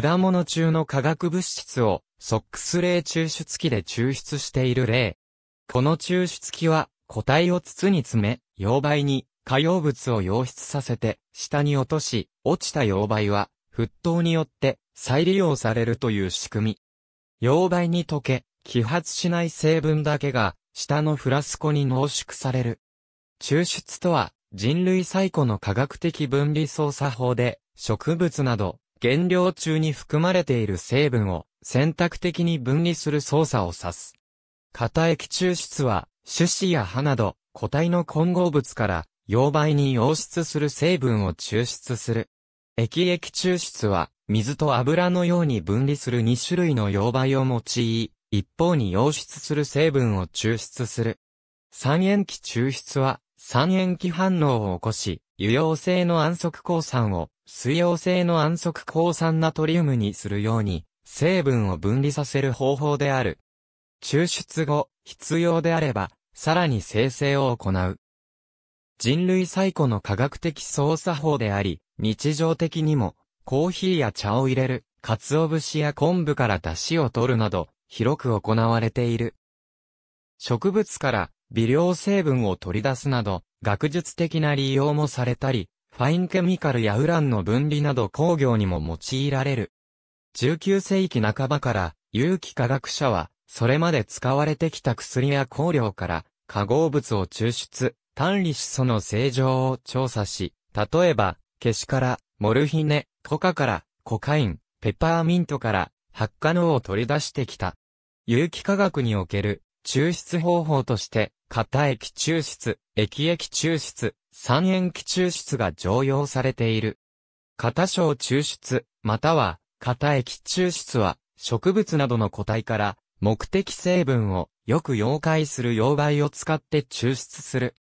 果物中の化学物質を、ソックス霊抽出器で抽出している例。この抽出器は、個体を筒に詰め、溶媒に、化溶物を溶出させて、下に落とし、落ちた溶媒は、沸騰によって、再利用されるという仕組み。溶媒に溶け、揮発しない成分だけが、下のフラスコに濃縮される。抽出とは、人類最古の科学的分離操作法で、植物など、原料中に含まれている成分を選択的に分離する操作を指す。型液抽出は、種子や葉など、固体の混合物から、溶媒に溶出する成分を抽出する。液液抽出は、水と油のように分離する2種類の溶媒を用い、一方に溶出する成分を抽出する。三塩基抽出は、三塩基反応を起こし、油溶性の安息鉱酸を水溶性の安息抗酸ナトリウムにするように、成分を分離させる方法である。抽出後、必要であれば、さらに生成を行う。人類最古の科学的操作法であり、日常的にも、コーヒーや茶を入れる、鰹節や昆布から出汁を取るなど、広く行われている。植物から微量成分を取り出すなど、学術的な利用もされたり、ファインケミカルやウランの分離など工業にも用いられる。19世紀半ばから有機化学者は、それまで使われてきた薬や香料から化合物を抽出、単離子素の正常を調査し、例えば、ケシからモルヒネ、コカからコカイン、ペパーミントから発火能を取り出してきた。有機化学における抽出方法として、型液抽出、液液抽出、三塩基抽出が常用されている。片小抽出、または片液抽出は、植物などの個体から目的成分をよく溶解する溶媒を使って抽出する。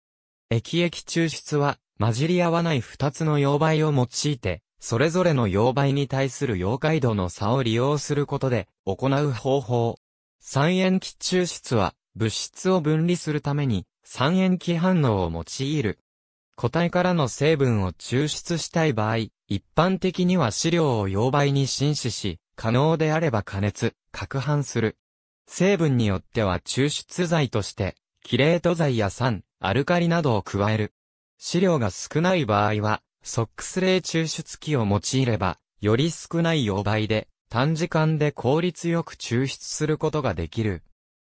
液液抽出は、混じり合わない二つの溶媒を用いて、それぞれの溶媒に対する溶解度の差を利用することで行う方法。三塩基抽出は物質を分離するために三塩基反応を用いる個体からの成分を抽出したい場合、一般的には資料を溶媒に浸死し、可能であれば加熱、攪拌する。成分によっては抽出剤として、キレート剤や酸、アルカリなどを加える。資料が少ない場合は、ソックスレイ抽出器を用いれば、より少ない溶媒で、短時間で効率よく抽出することができる。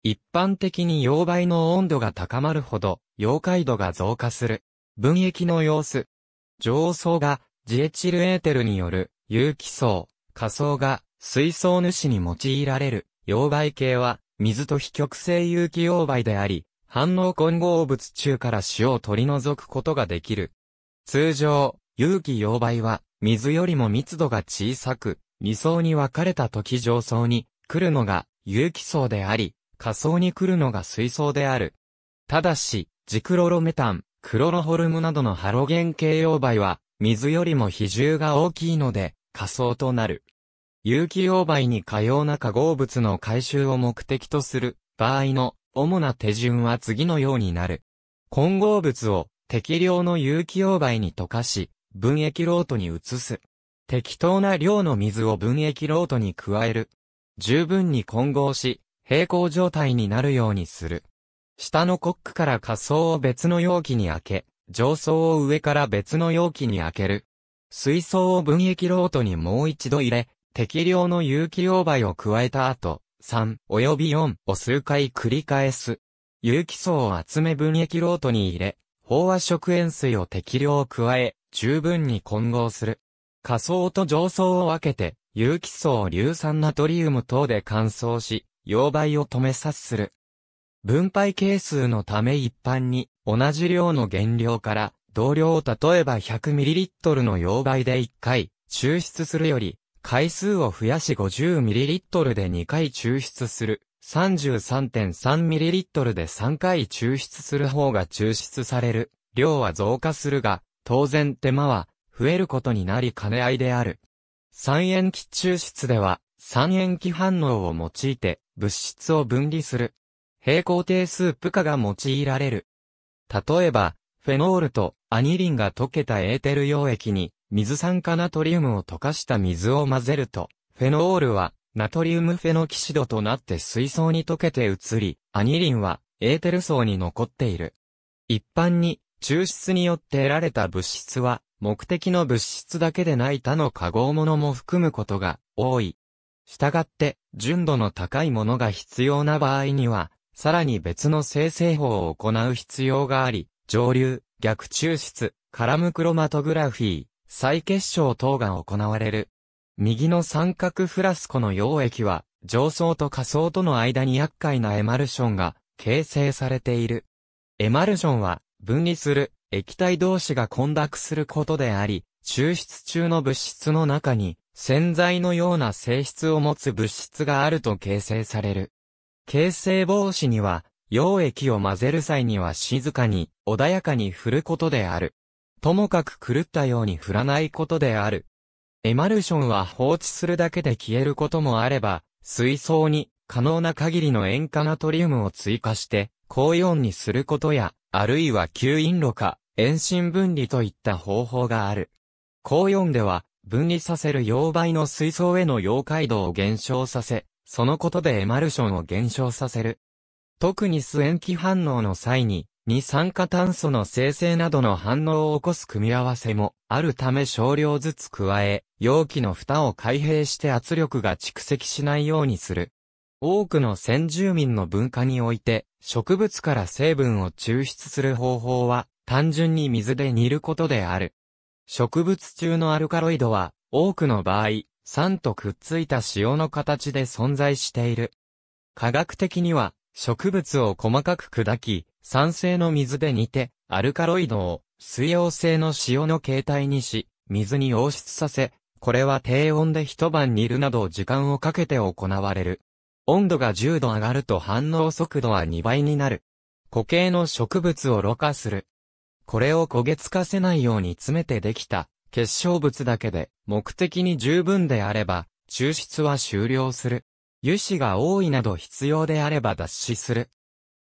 一般的に溶媒の温度が高まるほど、溶解度が増加する。分液の様子。上層がジエチルエーテルによる有機層、下層が水槽主に用いられる溶媒系は水と非極性有機溶媒であり、反応混合物中から塩を取り除くことができる。通常、有機溶媒は水よりも密度が小さく、二層に分かれた時上層に来るのが有機層であり、下層に来るのが水層である。ただし、ジクロロメタン、クロロホルムなどのハロゲン系溶媒は、水よりも比重が大きいので、仮想となる。有機溶媒に可用な化合物の回収を目的とする場合の主な手順は次のようになる。混合物を適量の有機溶媒に溶かし、分液ロートに移す。適当な量の水を分液ロートに加える。十分に混合し、平行状態になるようにする。下のコックから仮走を別の容器に開け、上層を上から別の容器に開ける。水槽を分液ロートにもう一度入れ、適量の有機溶媒を加えた後、3及び4を数回繰り返す。有機層を集め分液ロートに入れ、飽和食塩水を適量加え、十分に混合する。下層と上層を分けて、有機層を硫酸ナトリウム等で乾燥し、溶媒を止めさすする。分配係数のため一般に同じ量の原料から同量を例えば 100ml の溶媒で1回抽出するより回数を増やし 50ml で2回抽出する 33.3ml で3回抽出する方が抽出される量は増加するが当然手間は増えることになり兼ね合いである。三塩基抽出では三塩基反応を用いて物質を分離する平行定数プカが用いられる。例えば、フェノールとアニリンが溶けたエーテル溶液に水酸化ナトリウムを溶かした水を混ぜると、フェノールはナトリウムフェノキシドとなって水槽に溶けて移り、アニリンはエーテル層に残っている。一般に抽出によって得られた物質は目的の物質だけでない他の化合物も含むことが多い。したがって純度の高いものが必要な場合にはさらに別の生成法を行う必要があり、上流、逆抽出、カラムクロマトグラフィー、再結晶等が行われる。右の三角フラスコの溶液は、上層と下層との間に厄介なエマルションが形成されている。エマルションは、分離する液体同士が混濁することであり、抽出中の物質の中に、洗剤のような性質を持つ物質があると形成される。形成防止には、溶液を混ぜる際には静かに、穏やかに振ることである。ともかく狂ったように振らないことである。エマルションは放置するだけで消えることもあれば、水槽に可能な限りの塩化ナトリウムを追加して、高イオンにすることや、あるいは吸引炉か、遠心分離といった方法がある。高イオンでは、分離させる溶媒の水槽への溶解度を減少させ、そのことでエマルションを減少させる。特に素塩基反応の際に、二酸化炭素の生成などの反応を起こす組み合わせもあるため少量ずつ加え、容器の蓋を開閉して圧力が蓄積しないようにする。多くの先住民の文化において、植物から成分を抽出する方法は、単純に水で煮ることである。植物中のアルカロイドは、多くの場合、酸とくっついた塩の形で存在している。科学的には、植物を細かく砕き、酸性の水で煮て、アルカロイドを水溶性の塩の形態にし、水に溶出させ、これは低温で一晩煮るなど時間をかけて行われる。温度が10度上がると反応速度は2倍になる。固形の植物をろ過する。これを焦げつかせないように詰めてできた結晶物だけで目的に十分であれば、抽出は終了する。油脂が多いなど必要であれば脱脂する。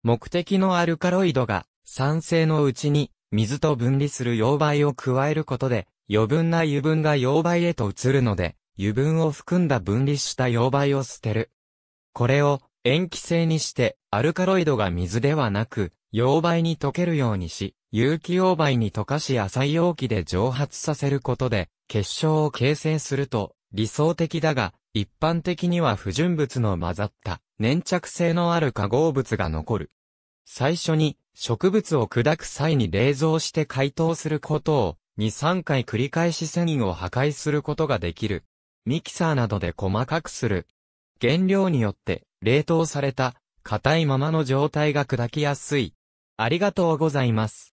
目的のアルカロイドが酸性のうちに水と分離する溶媒を加えることで余分な油分が溶媒へと移るので油分を含んだ分離した溶媒を捨てる。これを塩基性にしてアルカロイドが水ではなく溶媒に溶けるようにし有機溶媒に溶かし野菜容器で蒸発させることで結晶を形成すると理想的だが、一般的には不純物の混ざった粘着性のある化合物が残る。最初に植物を砕く際に冷蔵して解凍することを2、3回繰り返し繊維を破壊することができる。ミキサーなどで細かくする。原料によって冷凍された硬いままの状態が砕きやすい。ありがとうございます。